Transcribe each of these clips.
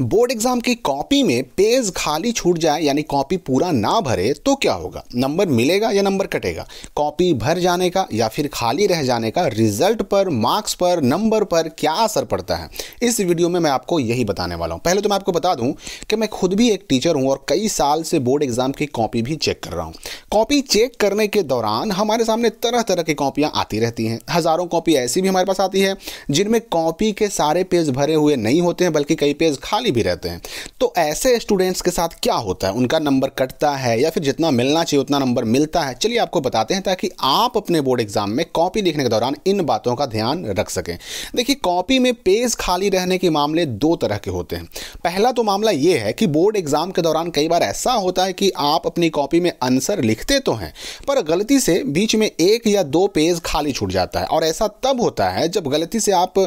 board exam की copy में page खाली छूट जाए यानी कॉपी पूरा ना भरे तो क्या होगा नंबर मिलेगा या नंबर कटेगा कॉपी भर जाने का या फिर खाली रह जाने का रिजल्ट पर मार्क्स पर नंबर पर क्या असर पड़ता है इस वीडियो में मैं आपको यही बताने वाला हूं पहले तो मैं आपको बता दूं कि मैं खुद भी एक टीचर हूं और कई साल से बोर्ड एग्जाम की कॉपी भी चेक कर रहा हूँ कॉपी चेक करने के दौरान हमारे सामने तरह तरह की कॉपियाँ आती रहती हैं हज़ारों कॉपी ऐसी भी हमारे पास आती है जिनमें कॉपी के सारे पेज भरे हुए नहीं होते हैं बल्कि कई पेज खाली खाली भी रहते हैं तो ऐसे स्टूडेंट्स के साथ क्या होता है उनका नंबर कटता है या फिर जितना मिलना चाहिए उतना नंबर मिलता है चलिए आपको बताते हैं ताकि आप अपने बोर्ड एग्जाम में कॉपी लिखने के दौरान इन बातों का ध्यान रख सकें देखिए कॉपी में पेज खाली रहने के मामले दो तरह के होते हैं पहला तो मामला ये है कि बोर्ड एग्जाम के दौरान कई बार ऐसा होता है कि आप अपनी कॉपी में आंसर लिखते तो हैं पर गलती से बीच में एक या दो पेज खाली छूट जाता है और ऐसा तब होता है जब गलती से आप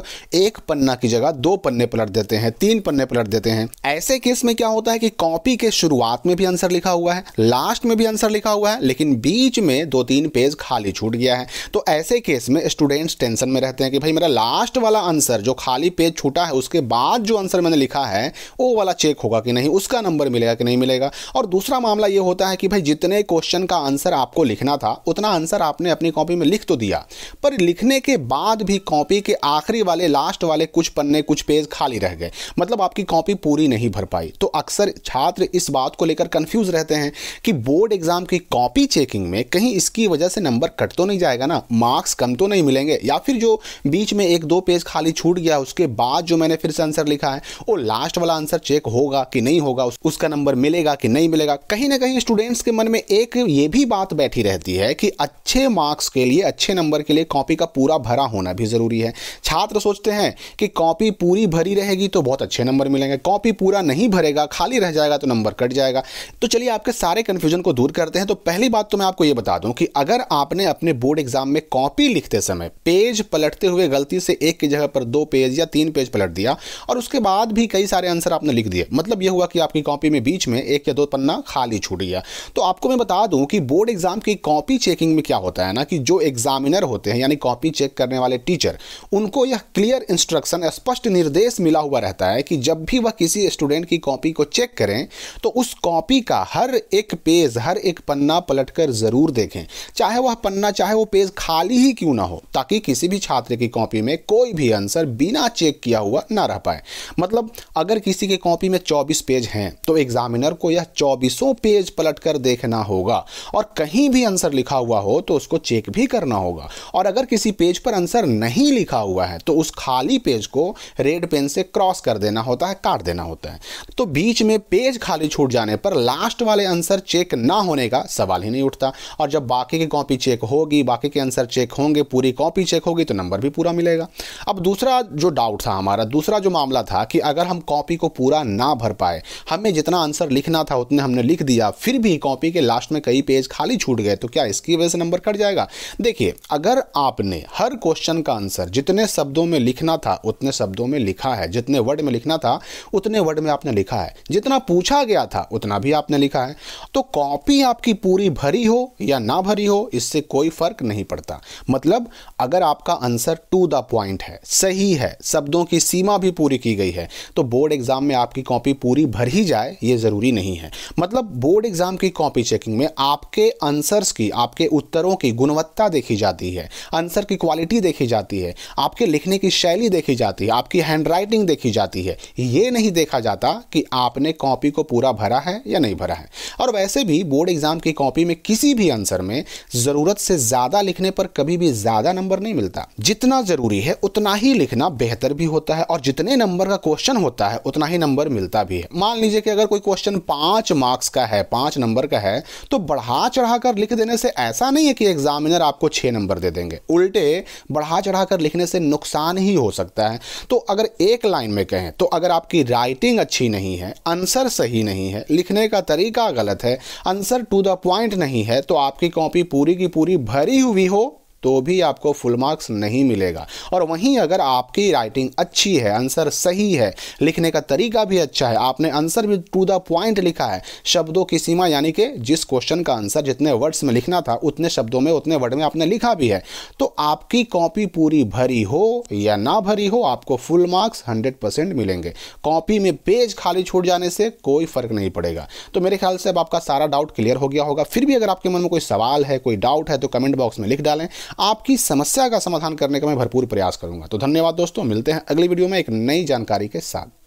एक पन्ना की जगह दो पन्ने पलट देते हैं तीन पन्ने पलट रख देते हैं ऐसे केस में क्या होता है कि कॉपी के शुरुआत में भी आंसर लिखा हुआ है लास्ट में भी आंसर लिखा हुआ है लेकिन बीच में दो तीन पेज खाली छूट गया है तो ऐसे केस में स्टूडेंट्स टेंशन में रहते हैं कि भाई मेरा लास्ट वाला आंसर जो खाली पेज छूटा है उसके बाद जो आंसर मैंने लिखा है वो वाला चेक होगा कि नहीं उसका नंबर मिलेगा कि नहीं मिलेगा और दूसरा मामला ये होता है कि भाई जितने क्वेश्चन का आंसर आपको लिखना था उतना आंसर आपने अपनी कॉपी में लिख तो दिया पर लिखने के बाद भी कॉपी के आखिरी वाले लास्ट वाले कुछ पन्ने कुछ पेज खाली रह गए मतलब आपकी कॉपी कॉपी पूरी नहीं भर पाई तो अक्सर छात्र इस बात को लेकर कंफ्यूज रहते हैं कि बोर्ड एग्जाम की कॉपी चेकिंग में कहीं इसकी वजह से नंबर कट तो नहीं जाएगा ना मार्क्स कम तो नहीं मिलेंगे या फिर जो बीच में एक दो पेज खाली छूट गया उसके बाद जो मैंने फिर से आंसर लिखा है वो लास्ट वाला आंसर चेक होगा कि नहीं होगा उसका नंबर मिलेगा कि नहीं मिलेगा कहीं ना कहीं स्टूडेंट्स के मन में एक ये भी बात बैठी रहती है कि अच्छे मार्क्स के लिए अच्छे नंबर के लिए कॉपी का पूरा भरा होना भी जरूरी है छात्र सोचते हैं कि कॉपी पूरी भरी रहेगी तो बहुत अच्छे नंबर मिलेंगे जाएंगे कॉपी पूरा नहीं भरेगा खाली रह जाएगा तो नंबर कट जाएगा तो चलिए आपके सारे कन्फ्यूजन को दूर करते हैं तो पहली बात तो मैं आपको ये बता दूं कि अगर आपने अपने बोर्ड एग्जाम में कॉपी लिखते समय पेज पलटते हुए गलती से एक की जगह पर दो पेज या तीन पेज पलट दिया और उसके बाद भी कई सारे आंसर आपने लिख दिए मतलब यह हुआ कि आपकी कॉपी में बीच में एक या दो पन्ना खाली छूट गया तो आपको मैं बता दूं कि बोर्ड एग्जाम की कॉपी चेकिंग में क्या होता है ना कि जो एग्जामिनर होते हैं यानी कॉपी चेक करने वाले टीचर उनको यह क्लियर इंस्ट्रक्शन स्पष्ट निर्देश मिला हुआ रहता है कि जब भी यदि वह किसी स्टूडेंट की कॉपी को चेक करें तो उस कॉपी का हर एक पेज हर एक पन्ना पलट कर ज़रूर देखें चाहे वह पन्ना चाहे वो पेज खाली ही क्यों ना हो ताकि किसी भी छात्र की कॉपी में कोई भी आंसर बिना चेक किया हुआ ना रह पाए मतलब अगर किसी की कॉपी में चौबीस पेज हैं तो एग्जामिनर को यह चौबीसों पेज पलट कर देखना होगा और कहीं भी आंसर लिखा हुआ हो तो उसको चेक भी करना होगा और अगर किसी पेज पर आंसर नहीं लिखा हुआ है तो उस खाली पेज को रेड पेन से क्रॉस कर देना होता है काट देना होता है तो बीच में पेज खाली छूट जाने पर लास्ट वाले आंसर चेक ना होने का सवाल ही नहीं उठता और जब बाकी की कॉपी चेक होगी बाकी के आंसर चेक होंगे पूरी कॉपी चेक होगी तो नंबर भी पूरा मिलेगा अब दूसरा जो डाउट था हमारा दूसरा जो मामला था कि अगर हम कॉपी को पूरा ना भर पाए हमें जितना आंसर लिखना था उतने हमने लिख दिया फिर भी कॉपी के लास्ट में कई पेज खाली छूट गए तो क्या इसकी वजह से नंबर कट जाएगा देखिए अगर आपने हर क्वेश्चन का आंसर जितने शब्दों में लिखना था उतने शब्दों में लिखा है जितने वर्ड में लिखना था उतने वर्ड में आपने लिखा है जितना पूछा गया था उतना भी आपने लिखा है तो कॉपी आपकी पूरी भरी हो या ना भरी हो इससे कोई फर्क नहीं पड़ता मतलब अगर आपका आंसर टू द पॉइंट है सही है शब्दों की सीमा भी पूरी की गई है तो बोर्ड एग्जाम में आपकी कॉपी पूरी भर ही जाए ये ज़रूरी नहीं है मतलब बोर्ड एग्जाम की कॉपी चेकिंग में आपके आंसर्स की आपके उत्तरों की गुणवत्ता देखी जाती है आंसर की क्वालिटी देखी जाती है आपके लिखने की शैली देखी जाती है आपकी हैंडराइटिंग देखी जाती है ये ये नहीं देखा जाता कि आपने कॉपी को पूरा भरा है या नहीं भरा है और वैसे भी बोर्ड एग्ज़ाम की कॉपी में किसी भी आंसर में ज़रूरत से ज़्यादा लिखने पर कभी भी ज़्यादा नंबर नहीं मिलता जितना ज़रूरी है उतना ही लिखना बेहतर भी होता है और जितने नंबर का क्वेश्चन होता है उतना ही नंबर मिलता भी है मान लीजिए कि अगर कोई क्वेश्चन पाँच मार्क्स का है पाँच नंबर का है तो बढ़ा चढ़ा कर लिख देने से ऐसा नहीं है कि एग्जामिनर आपको छः नंबर दे देंगे उल्टे बढ़ा चढ़ा कर लिखने से नुकसान ही हो सकता है तो अगर एक लाइन में कहें तो अगर आप आपकी राइटिंग अच्छी नहीं है आंसर सही नहीं है लिखने का तरीका गलत है आंसर टू द पॉइंट नहीं है तो आपकी कॉपी पूरी की पूरी भरी हुई हो तो भी आपको फुल मार्क्स नहीं मिलेगा और वहीं अगर आपकी राइटिंग अच्छी है आंसर सही है लिखने का तरीका भी अच्छा है आपने आंसर भी टू द पॉइंट लिखा है शब्दों की सीमा यानी कि जिस क्वेश्चन का आंसर जितने वर्ड्स में लिखना था उतने शब्दों में उतने वर्ड में आपने लिखा भी है तो आपकी कॉपी पूरी भरी हो या ना भरी हो आपको फुल मार्क्स हंड्रेड परसेंट मिलेंगे कॉपी में पेज खाली छूट जाने से कोई फर्क नहीं पड़ेगा तो मेरे ख्याल से अब आपका सारा डाउट क्लियर हो गया होगा फिर भी अगर आपके मन में कोई सवाल है कोई डाउट है तो कमेंट बॉक्स में लिख डालें आपकी समस्या का समाधान करने का मैं भरपूर प्रयास करूंगा तो धन्यवाद दोस्तों मिलते हैं अगली वीडियो में एक नई जानकारी के साथ